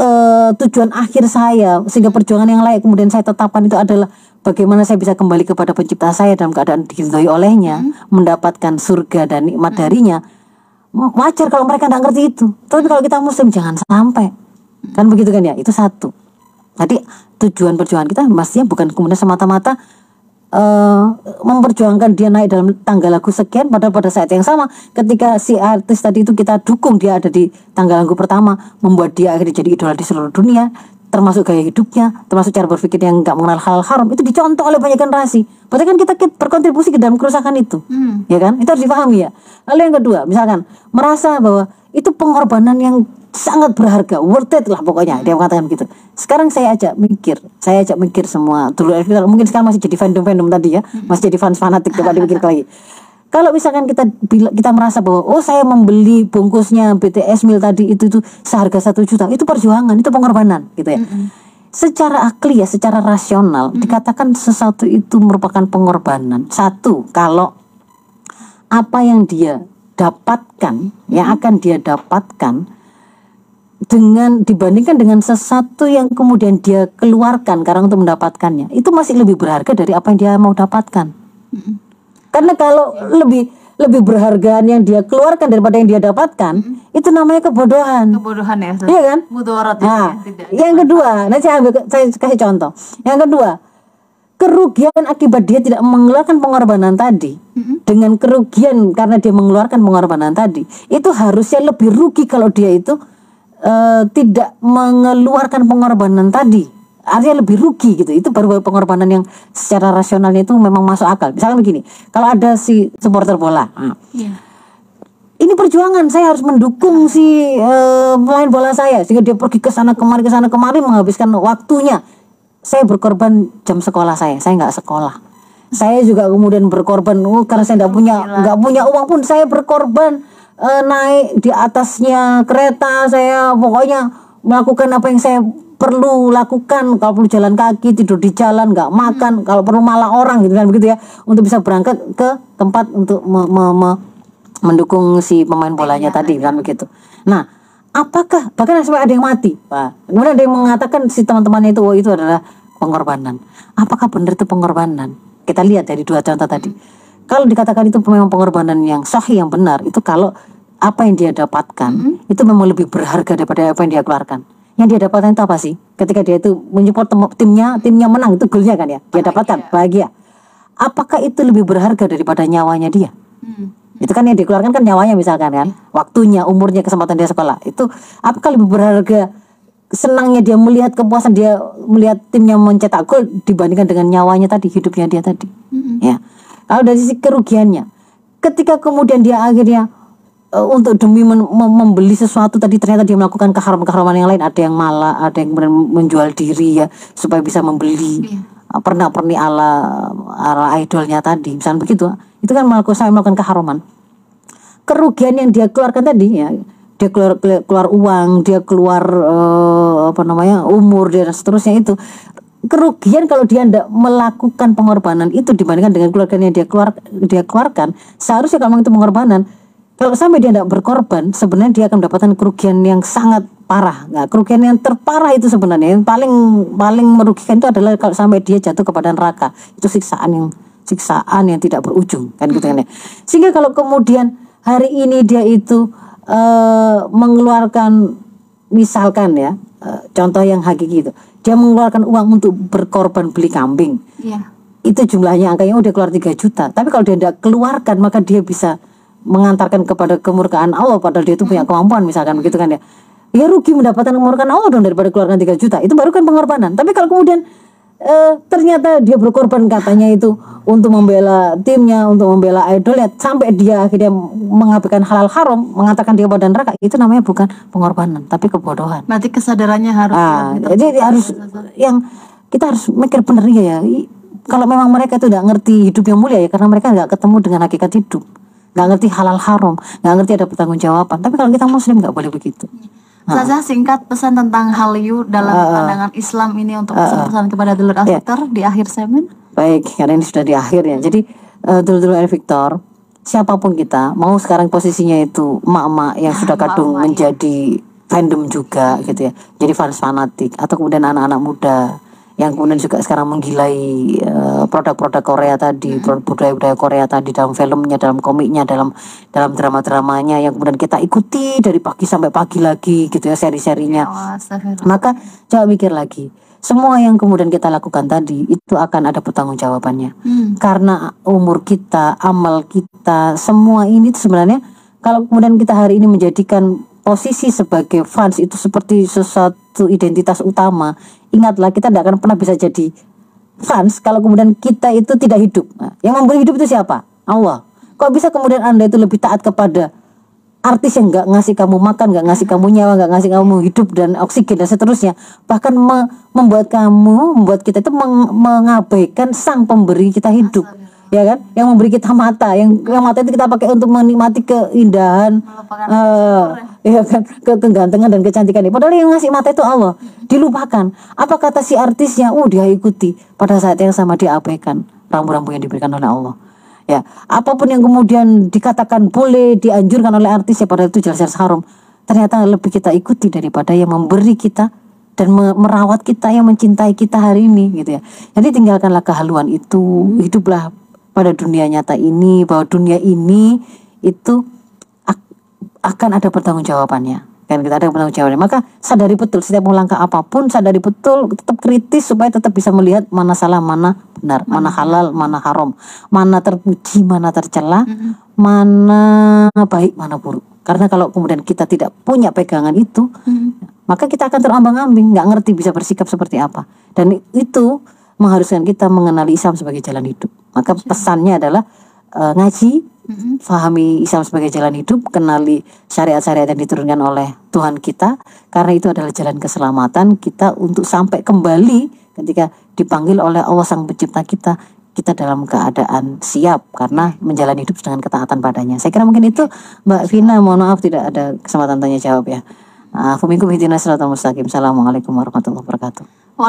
uh, tujuan akhir saya sehingga perjuangan yang layak kemudian saya tetapkan itu adalah bagaimana saya bisa kembali kepada pencipta saya dalam keadaan dihidupi olehnya, hmm. mendapatkan surga dan nikmat hmm. darinya, wajar kalau mereka tidak ngerti itu. Tapi kalau kita muslim jangan sampai. Kan begitu kan ya? Itu satu. Jadi tujuan perjuangan kita pastinya bukan kemudian semata-mata uh, memperjuangkan dia naik dalam tangga lagu sekian padahal pada saat yang sama ketika si artis tadi itu kita dukung dia ada di tangga lagu pertama membuat dia akhirnya jadi idola di seluruh dunia termasuk gaya hidupnya, termasuk cara berpikir yang nggak mengenal hal-hal haram itu dicontoh oleh banyak generasi. Berarti kan kita berkontribusi ke dalam kerusakan itu, hmm. ya kan? Itu harus dipahami ya. Lalu yang kedua, misalkan merasa bahwa itu pengorbanan yang sangat berharga, worth it lah pokoknya. Hmm. Dia mengatakan begitu. Sekarang saya ajak mikir, saya ajak mikir semua dulu mungkin sekarang masih jadi fandom-fandom tadi ya, hmm. masih jadi fans fanatik Coba dipikir lagi. kalau misalkan kita kita merasa bahwa oh saya membeli bungkusnya BTS mil tadi itu itu seharga satu juta itu perjuangan itu pengorbanan gitu ya mm -hmm. secara akli ya secara rasional mm -hmm. dikatakan sesuatu itu merupakan pengorbanan satu kalau apa yang dia dapatkan mm -hmm. yang akan dia dapatkan dengan dibandingkan dengan sesuatu yang kemudian dia keluarkan karena untuk mendapatkannya itu masih lebih berharga dari apa yang dia mau dapatkan mm -hmm karena kalau iya. lebih lebih berhargaan yang dia keluarkan daripada yang dia dapatkan, hmm. itu namanya kebodohan. Kebodohan ya. Iya kan? Mudarat ya, nah, ya. Yang kedua, nanti saya, ambil, saya kasih contoh. Yang kedua, kerugian akibat dia tidak mengeluarkan pengorbanan tadi hmm. dengan kerugian karena dia mengeluarkan pengorbanan tadi, itu harusnya lebih rugi kalau dia itu uh, tidak mengeluarkan pengorbanan tadi artinya lebih rugi gitu itu baru pengorbanan yang secara rasionalnya itu memang masuk akal misalnya begini kalau ada si supporter bola hmm. Iya. yeah. ini perjuangan saya harus mendukung iya. si uh, bola saya sehingga dia pergi ke sana kemari ke sana kemari menghabiskan waktunya saya berkorban jam sekolah saya saya nggak sekolah saya juga kemudian berkorban oh, karena saya nggak punya iya. nggak punya uang pun saya berkorban uh, naik di atasnya kereta saya pokoknya melakukan apa yang saya perlu lakukan kalau perlu jalan kaki tidur di jalan nggak hmm. makan hmm. kalau perlu malah orang gitu kan begitu ya untuk bisa berangkat ke tempat untuk me me me mendukung si pemain iya, bolanya ya, tadi kan iya. begitu nah apakah bahkan sampai ada yang mati pak kemudian ada yang mengatakan si teman-temannya itu oh, itu adalah pengorbanan apakah benar itu pengorbanan kita lihat dari dua contoh hmm. tadi hmm. kalau dikatakan itu memang pengorbanan yang sahih yang benar itu kalau apa yang dia dapatkan hmm. itu memang lebih berharga daripada apa yang dia keluarkan yang dia dapatkan itu apa sih? Ketika dia itu menyupport timnya, timnya menang itu goalnya kan ya, dia dapatkan bahagia. Apakah itu lebih berharga daripada nyawanya dia? Hmm. Itu kan yang dikeluarkan kan nyawanya misalkan kan, iya. waktunya, umurnya, kesempatan dia sekolah. Itu apakah lebih berharga senangnya dia melihat kepuasan dia melihat timnya mencetak gol dibandingkan dengan nyawanya tadi, hidupnya dia tadi? Hmm. Ya. Kalau dari sisi kerugiannya, ketika kemudian dia akhirnya uh, untuk demi membeli sesuatu tadi ternyata dia melakukan keharaman-keharaman yang lain ada yang malah ada yang menjual diri ya supaya bisa membeli yeah. Iya. pernah pernik ala ala idolnya tadi misalnya begitu itu kan melakukan saya melakukan keharaman kerugian yang dia keluarkan tadi ya dia keluar keluar uang dia keluar uh, apa namanya umur dan seterusnya itu kerugian kalau dia tidak melakukan pengorbanan itu dibandingkan dengan keluarganya dia keluar dia keluarkan seharusnya kalau itu pengorbanan kalau sampai dia tidak berkorban, sebenarnya dia akan mendapatkan kerugian yang sangat parah. Nah, kerugian yang terparah itu sebenarnya yang paling paling merugikan itu adalah kalau sampai dia jatuh kepada neraka. Itu siksaan yang siksaan yang tidak berujung kan gitu kan ya. Sehingga kalau kemudian hari ini dia itu e, mengeluarkan misalkan ya e, contoh yang hakiki itu dia mengeluarkan uang untuk berkorban beli kambing. Iya. Itu jumlahnya angkanya udah keluar 3 juta. Tapi kalau dia tidak keluarkan maka dia bisa mengantarkan kepada kemurkaan Allah padahal dia itu punya kemampuan misalkan begitu kan ya ya rugi mendapatkan kemurkaan Allah dong daripada keluarkan 3 juta itu baru kan pengorbanan tapi kalau kemudian e, ternyata dia berkorban katanya itu untuk membela timnya untuk membela idolnya sampai dia akhirnya mengabaikan halal haram mengatakan dia badan neraka itu namanya bukan pengorbanan tapi kebodohan berarti kesadarannya harus ah, ya, jadi harus yang kita harus mikir benar ya kalau memang mereka itu tidak ngerti hidup yang mulia ya karena mereka nggak ketemu dengan hakikat hidup nggak ngerti halal haram nggak ngerti ada pertanggung jawaban tapi kalau kita muslim nggak boleh begitu Saja singkat pesan tentang hal dalam uh, pandangan Islam ini untuk pesan-pesan kepada dulur al yeah. di akhir semen. Baik, karena ini sudah di akhir ya. Jadi uh, eh, dulur-dulur Victor, siapapun kita, mau sekarang posisinya itu mama yang sudah kadung ya. menjadi ya. fandom juga gitu ya. Jadi fans fanatik atau kemudian anak-anak muda yang kemudian juga sekarang menggilai eh, produk-produk uh, Korea tadi, hmm. budaya-budaya Korea tadi dalam filmnya, dalam komiknya, dalam dalam drama-dramanya yang kemudian kita ikuti dari pagi sampai pagi lagi gitu ya seri-serinya. Ya, Maka coba mikir lagi. Semua yang kemudian kita lakukan tadi itu akan ada pertanggungjawabannya. Hmm. Karena umur kita, amal kita, semua ini sebenarnya kalau kemudian kita hari ini menjadikan posisi sebagai fans itu seperti sesuatu identitas utama ingatlah kita tidak akan pernah bisa jadi fans kalau kemudian kita itu tidak hidup nah, yang memberi hidup itu siapa Allah kok bisa kemudian anda itu lebih taat kepada artis yang nggak ngasih kamu makan nggak ngasih kamu nyawa nggak ngasih kamu hidup dan oksigen dan seterusnya bahkan me membuat kamu membuat kita itu meng mengabaikan sang pemberi kita hidup ya kan yang memberi kita mata yang, yang mata itu kita pakai untuk menikmati keindahan uh, ya iya kan ke kegantengan dan kecantikan ini padahal yang ngasih mata itu Allah dilupakan apa kata si artisnya uh dia ikuti pada saat yang sama dia abaikan rambu-rambu yang diberikan oleh Allah ya apapun yang kemudian dikatakan boleh dianjurkan oleh artis ya pada itu jelas-jelas haram ternyata lebih kita ikuti daripada yang memberi kita dan merawat kita yang mencintai kita hari ini gitu ya. Jadi tinggalkanlah kehaluan itu, hiduplah pada dunia nyata ini bahwa dunia ini itu akan ada pertanggungjawabannya kan kita ada pertanggung maka sadari betul setiap mau langkah apapun sadari betul tetap kritis supaya tetap bisa melihat mana salah mana benar mana, mana halal mana haram mana terpuji mana tercela mm -hmm. mana baik mana buruk karena kalau kemudian kita tidak punya pegangan itu mm -hmm. maka kita akan terombang-ambing nggak ngerti bisa bersikap seperti apa dan itu mengharuskan kita mengenali Islam sebagai jalan hidup. Maka iya. pesannya adalah uh, ngaji, mm-hmm. fahami Islam sebagai jalan hidup, kenali syariat-syariat yang diturunkan oleh Tuhan kita, karena itu adalah jalan keselamatan kita untuk sampai kembali ketika dipanggil oleh Allah Sang Pencipta kita kita dalam keadaan siap karena iya. menjalani hidup dengan ketaatan padanya. Saya kira mungkin itu Mbak Vina, mohon maaf tidak ada kesempatan tanya jawab ya. Assalamualaikum warahmatullahi wabarakatuh.